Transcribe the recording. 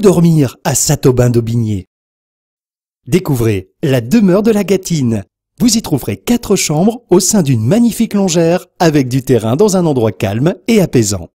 dormir à Saint-Aubin d'Aubigné. Découvrez la demeure de la Gatine. Vous y trouverez quatre chambres au sein d'une magnifique longère avec du terrain dans un endroit calme et apaisant.